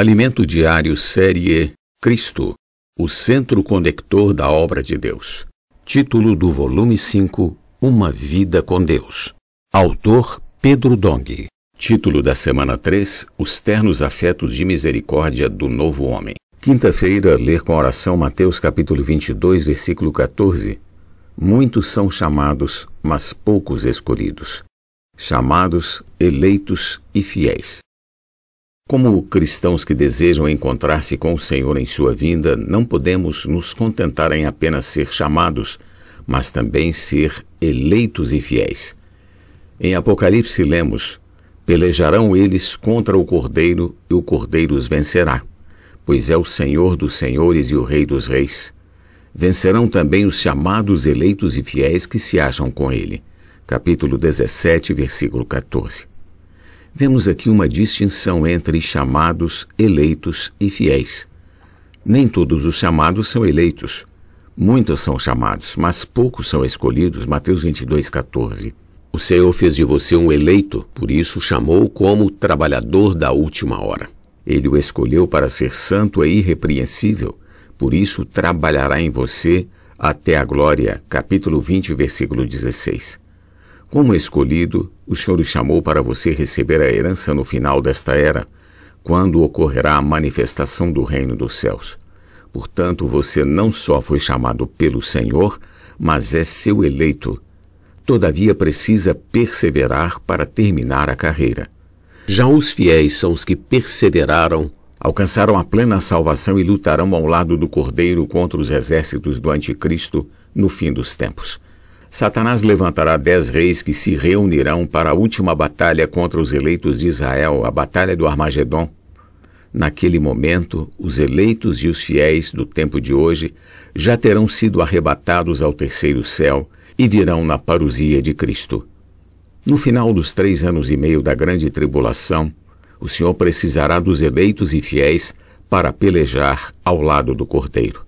Alimento Diário Série Cristo, o centro conector da obra de Deus. Título do volume 5: Uma Vida com Deus. Autor Pedro Dong. Título da semana 3: Os ternos afetos de misericórdia do novo homem. Quinta-feira, ler com oração Mateus capítulo 22, versículo 14. Muitos são chamados, mas poucos escolhidos. Chamados, eleitos e fiéis. Como cristãos que desejam encontrar-se com o Senhor em sua vinda, não podemos nos contentar em apenas ser chamados, mas também ser eleitos e fiéis. Em Apocalipse lemos: Pelejarão eles contra o Cordeiro, e o Cordeiro os vencerá, pois é o Senhor dos senhores e o Rei dos reis. Vencerão também os chamados eleitos e fiéis que se acham com ele. Capítulo 17, versículo 14 vemos aqui uma distinção entre chamados, eleitos e fiéis. Nem todos os chamados são eleitos. Muitos são chamados, mas poucos são escolhidos. Mateus 22, 14. O Senhor fez de você um eleito, por isso o chamou como trabalhador da última hora. Ele o escolheu para ser santo e irrepreensível, por isso trabalhará em você até a glória. Capítulo 20, versículo 16. Como escolhido, o Senhor o chamou para você receber a herança no final desta era, quando ocorrerá a manifestação do reino dos céus. Portanto, você não só foi chamado pelo Senhor, mas é seu eleito. Todavia, precisa perseverar para terminar a carreira. Já os fiéis são os que perseveraram, alcançaram a plena salvação e lutarão ao lado do Cordeiro contra os exércitos do Anticristo no fim dos tempos. Satanás levantará dez reis que se reunirão para a última batalha contra os eleitos de Israel, a batalha do Armagedon. Naquele momento, os eleitos e os fiéis do tempo de hoje já terão sido arrebatados ao terceiro céu e virão na parusia de Cristo. No final dos três anos e meio da grande tribulação, o Senhor precisará dos eleitos e fiéis para pelejar ao lado do Cordeiro.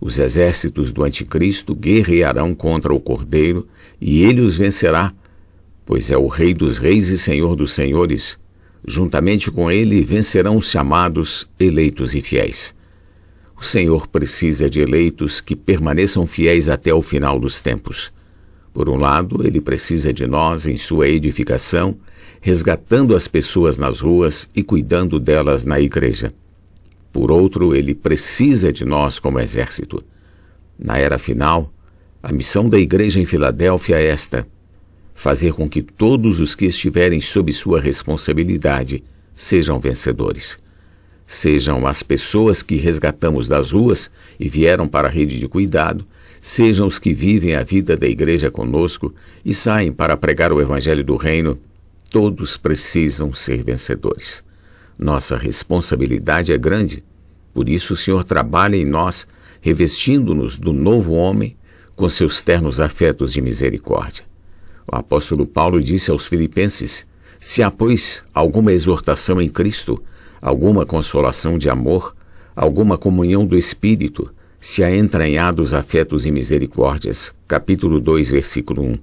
Os exércitos do Anticristo guerrearão contra o Cordeiro e ele os vencerá, pois é o Rei dos Reis e Senhor dos Senhores. Juntamente com ele vencerão os chamados, eleitos e fiéis. O Senhor precisa de eleitos que permaneçam fiéis até o final dos tempos. Por um lado, ele precisa de nós em sua edificação, resgatando as pessoas nas ruas e cuidando delas na igreja. Por outro, ele precisa de nós como exército. Na era final, a missão da Igreja em Filadélfia é esta: fazer com que todos os que estiverem sob sua responsabilidade sejam vencedores. Sejam as pessoas que resgatamos das ruas e vieram para a rede de cuidado, sejam os que vivem a vida da igreja conosco e saem para pregar o evangelho do reino, todos precisam ser vencedores. Nossa responsabilidade é grande. Por isso o Senhor trabalha em nós, revestindo-nos do novo homem com seus ternos afetos de misericórdia. O apóstolo Paulo disse aos filipenses: Se há, pois, alguma exortação em Cristo, alguma consolação de amor, alguma comunhão do Espírito, se há entranhados afetos e misericórdias. Capítulo 2, versículo 1.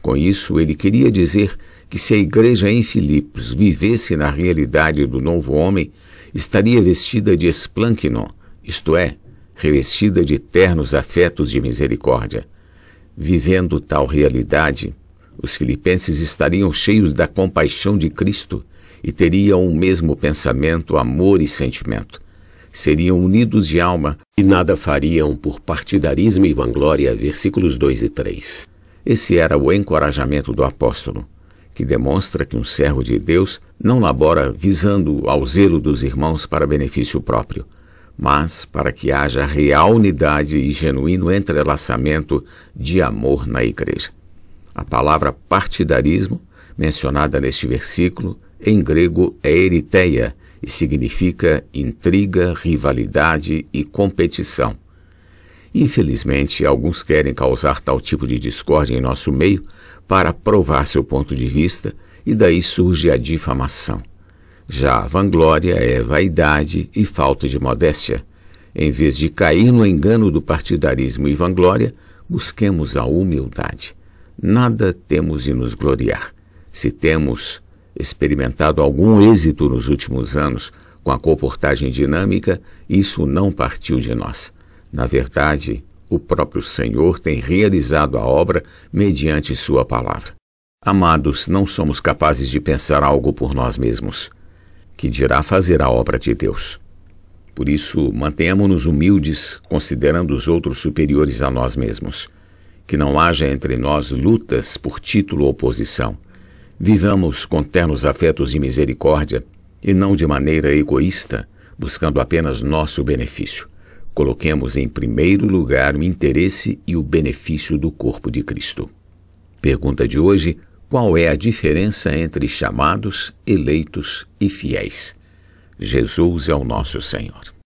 Com isso, ele queria dizer que se a igreja em Filipos vivesse na realidade do novo homem, estaria vestida de esplâncnon, isto é, revestida de ternos afetos de misericórdia. Vivendo tal realidade, os filipenses estariam cheios da compaixão de Cristo e teriam o mesmo pensamento, amor e sentimento. Seriam unidos de alma e nada fariam por partidarismo e vanglória. Versículos 2 e 3. Esse era o encorajamento do apóstolo que demonstra que um servo de Deus não labora visando ao zelo dos irmãos para benefício próprio, mas para que haja real unidade e genuíno entrelaçamento de amor na igreja. A palavra partidarismo, mencionada neste versículo, em grego é eriteia e significa intriga, rivalidade e competição. Infelizmente, alguns querem causar tal tipo de discórdia em nosso meio para provar seu ponto de vista e daí surge a difamação. Já a vanglória é vaidade e falta de modéstia. Em vez de cair no engano do partidarismo e vanglória, busquemos a humildade. Nada temos de nos gloriar. Se temos experimentado algum êxito nos últimos anos com a comportagem dinâmica, isso não partiu de nós na verdade, o próprio Senhor tem realizado a obra mediante Sua palavra. Amados, não somos capazes de pensar algo por nós mesmos, que dirá fazer a obra de Deus. Por isso, mantenhamos-nos humildes, considerando os outros superiores a nós mesmos. Que não haja entre nós lutas por título ou posição. Vivamos com ternos afetos e misericórdia, e não de maneira egoísta, buscando apenas nosso benefício. Coloquemos em primeiro lugar o interesse e o benefício do corpo de Cristo. Pergunta de hoje: qual é a diferença entre chamados, eleitos e fiéis? Jesus é o nosso Senhor.